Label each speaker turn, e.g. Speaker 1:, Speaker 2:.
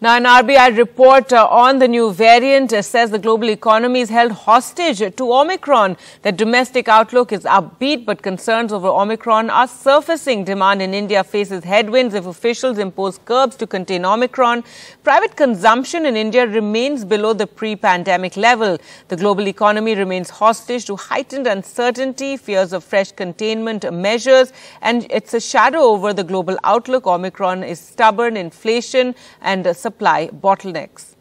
Speaker 1: Now, an RBI report uh, on the new variant uh, says the global economy is held hostage to Omicron. The domestic outlook is upbeat, but concerns over Omicron are surfacing. Demand in India faces headwinds if officials impose curbs to contain Omicron. Private consumption in India remains below the pre-pandemic level. The global economy remains hostage to heightened uncertainty, fears of fresh containment measures, and it's a shadow over the global outlook. Omicron is stubborn, inflation, and uh, supply bottlenecks.